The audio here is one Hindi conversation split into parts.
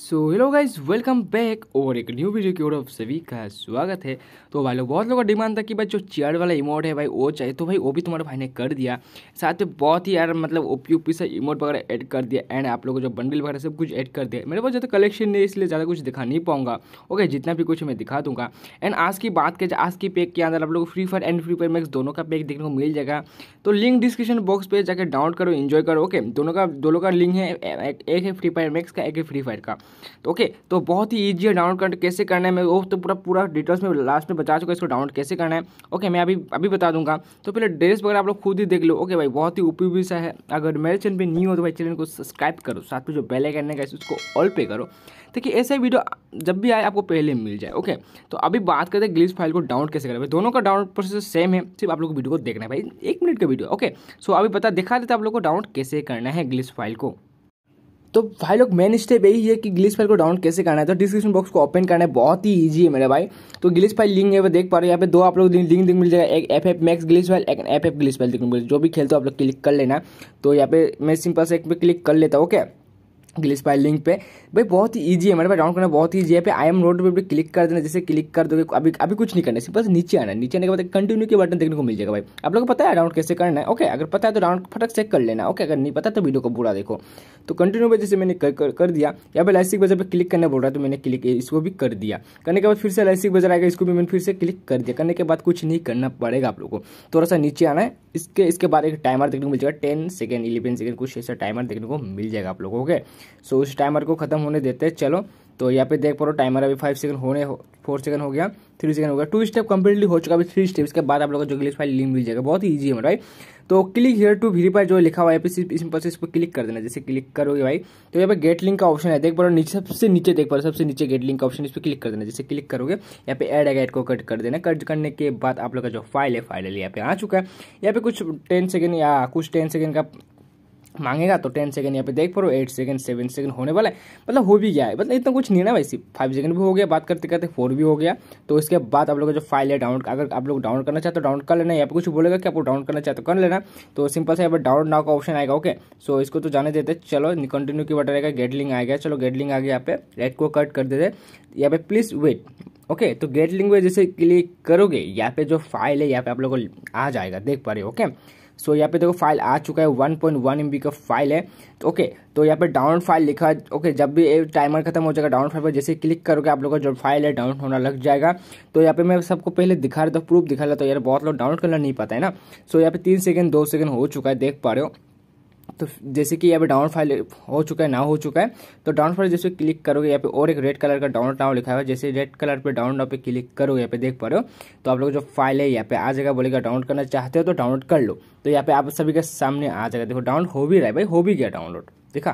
सो हेलो गाइज वेलकम बैक और एक न्यू वीडियो की ओर आप सभी का स्वागत है तो भाई लोग बहुत लोगों का डिमांड था कि भाई जो चेयर वाला इमोट है भाई वो चाहिए तो भाई वो भी तुम्हारे भाई ने कर दिया साथ में बहुत ही यार मतलब ओपी ओपी से इमोट वगैरह ऐड कर दिया एंड आप लोगों को जो बंडल वगैरह सब कुछ ऐड कर दिया मेरे पास ज़्यादा कलेक्शन नहीं इसलिए ज़्यादा कुछ दिखा नहीं पाऊंगा ओके जितना भी कुछ मैं दिखा दूंगा एंड आज की बात करें आज की पैक के अंदर आप लोग free fire and free fire max दोनों का पैक देखने को मिल जाएगा तो लिंक डिस्क्रिप्शन बॉक्स पर जाकर डाउनलोड करो इन्जॉय करो ओके दोनों का दोनों का लिंक है एक है फ्री फायर मैक्स का एक है फ्री फायर का तो ओके तो बहुत ही ईजी है डाउनलोड कर कैसे करना है मैं वो तो पूरा पूरा डिटेल्स में लास्ट में बता चुका इसको डाउनलोड कैसे करना है ओके मैं अभी अभी बता दूंगा तो पहले ड्रेस वगैरह आप लोग खुद ही देख लो ओके भाई बहुत ही उपयोगी सा है अगर मेरे चैनल पर न्यू हो तो भाई चैनल को सब्सक्राइब करो साथ में जो बेल आइकन है उसको ऑल पे करो देखिए ऐसे वीडियो जब भी आए आपको पहले मिल जाए ओके तो अभी बात करते हैं ग्लिस फाइल को डाउनलोड कैसे करें भाई दोनों का डाउनलोड प्रोसेस सेम है सिर्फ आप लोग को वीडियो को देखना है भाई एक मिनट का वीडियो ओके सो अभी पता दिखा देते आप लोग को डाउनलोड कैसे करना है ग्लिस फाइल को तो भाई लोग मेन स्टेप यही है कि गिलिश फाइल को डाउनलोड कैसे करना है तो डिस्क्रिप्शन बॉक्स को ओपन करना है बहुत ही ईजी है मेरे भाई तो गिलिस फाइल लिंक है देख पा रहे हो यहाँ पे दो आप लोग लिंक दिख मिल जाएगा एक एफ एफ मैक्स गिलिस फाइल एक एफ एफ गिलिस फाइल दिख जो भी खेलते हो आप लोग क्लिक कर लेना तो यहाँ पे मैं सिंपल से एक पे क्लिक कर लेता ओके ग्लिस फाइल लिंक पे भाई बहुत ही ईजी है मेरे पास डाउन करना बहुत ईजी है आई एम नोट पर भी क्लिक कर देना जैसे क्लिक कर दोगे अभी अभी कुछ नहीं करना सिंपल बस नीचे आना नीचे आने के बाद कंटिन्यू के बटन देखने को मिल जाएगा भाई आप लोग को पता है डाउन कैसे करना है ओके अगर पता है तो डाउन फटक चेक कर लेना ओके अगर नहीं पता तो वीडियो को पूरा देखो तो कंटिन्यू पर जैसे मैंने कर, कर, दिया या फिर लाइसिक बाजार पर क्लिक करने बोल रहा है तो मैंने क्लिक इसको भी कर दिया करने के बाद फिर से लाइसिक बजर आएगा इसको भी मैंने फिर से क्लिक कर दिया करने के बाद कुछ नहीं करना पड़ेगा आप लोग को थोड़ा सा नीचे आना है इसके इसके बाद एक टाइमर देखने को मिल जाएगा टेन सेकेंड इलेवन सेकेंड कुछ ऐसा टाइमर देखने को मिल जाएगा आप लोगों को ओके सो उस टाइमर को खत्म होने देते हैं चलो तो यहाँ पे देख पा रहे हो टाइमर अभी फाइव सेकंड होने हो फोर सेकंड हो गया थ्री सेकंड हो गया टू स्टेप कंप्लीटली हो चुका अभी थ्री स्टेप इसके बाद आप लोगों को जो ग्लिच फाइल लिंक मिल जाएगा बहुत ही ईजी है भाई तो क्लिक हेयर टू वीरीफाई जो लिखा हुआ है सिर्फ सिंपल से इसको क्लिक कर देना जैसे क्लिक करोगे भाई तो यहाँ पे गेट लिंक का ऑप्शन है देख पा रहे नीचे सबसे नीचे देख पा रहे सबसे नीचे गेट लिंक का ऑप्शन इस पर क्लिक कर देना जैसे क्लिक करोगे यहाँ पे एड एड को कट कर देना कट करने के बाद आप लोग का जो फाइल है फाइनली यहाँ पे आ चुका है यहाँ पे कुछ टेन सेकंड या कुछ टेन सेकंड का मांगेगा तो टेन सेकंड यहाँ पे देख पा एट सेकंड सेवन सेकंड होने वाला है मतलब हो भी गया है मतलब इतना कुछ नहीं ना वैसे फाइव सेकंड भी हो गया बात करते करते फोर भी हो गया तो इसके बाद आप लोग का जो फाइल है डाउनलोड अगर आप लोग डाउनलोड करना चाहते तो डाउनलोड कर लेना यहाँ पे कुछ बोलेगा कि आपको डाउनलोड करना चाहते तो कर लेना तो सिंपल से यहाँ पर डाउनलोड नाव का ऑप्शन आएगा ओके सो इसको तो जाने देते चलो कंटिन्यू की बटन रहेगा गेडलिंग आ गया चलो गेडलिंग आ गया यहाँ पे रेड को कट कर देते यहाँ पे प्लीज़ वेट ओके तो गेट लैंग्वेज जैसे क्लिक करोगे यहाँ पे जो फाइल है यहाँ पे आप लोग को आ जाएगा देख पा रहे हो ओके सो so, यहाँ पे देखो फाइल आ चुका है 1.1 पॉइंट का फाइल है तो ओके तो यहाँ पे डाउनलोड फाइल लिखा ओके जब भी टाइमर खत्म हो जाएगा डाउनलोड फाइल पर जैसे क्लिक करोगे आप लोगों का जो फाइल है डाउनलोड होना लग जाएगा तो यहाँ पे मैं सबको पहले दिखा रहा था प्रूफ दिखा रहा था तो यार बहुत लोग डाउनलोड करना नहीं पाता है ना सो so, यहाँ पे तीन सेकेंड दो सेकंड हो चुका है देख पा रहे हो तो जैसे कि यहाँ पे डाउनलोड फाइल हो चुका है ना हो चुका है तो डाउनलोड फाइल जैसे क्लिक करोगे यहाँ पे और एक रेड कलर का डाउनलोड नाउ लिखा हुआ है जैसे रेड कलर पे डाउनलोड नाउ पे क्लिक करोगे यहाँ पे देख पा रहे हो तो आप लोग जो फाइल है यहाँ पे आ जाएगा बोलेगा डाउनलोड करना चाहते हो तो डाउनलोड कर लो तो यहाँ पे आप सभी के सामने आ जाएगा देखो डाउनलोड हो भी रहा है भाई हो भी गया डाउनलोड देखा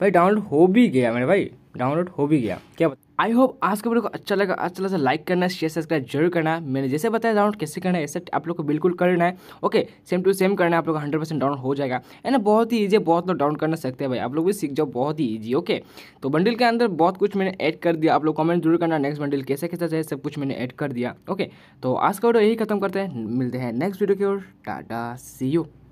भाई डाउनलोड हो भी गया मेरे भाई डाउनलोड हो भी गया क्या आई होप आज का वीडियो को अच्छा लगा अच्छा लगा लाइक करना शेयर सब्सक्राइब जरूर करना मैंने जैसे बताया डाउनलोड कैसे करना है ऐसे आप लोग को बिल्कुल करना है ओके सेम टू सेम करना है आप लोग हंड्रेड परसेंट डाउनलोड हो जाएगा एंड बहुत ही ईजी बहुत लोग डाउनलोड करना सकते हैं भाई आप लोग भी सीख जाओ बहुत ही ईजी ओके तो बंडल के अंदर बहुत कुछ मैंने ऐड कर दिया आप लोग कमेंट जरूर करना नेक्स्ट बंडल कैसे कैसा चाहिए सब कुछ मैंने ऐड कर दिया ओके तो आज का वीडियो यही खत्म करते हैं मिलते हैं नेक्स्ट वीडियो की ओर टाटा सी यू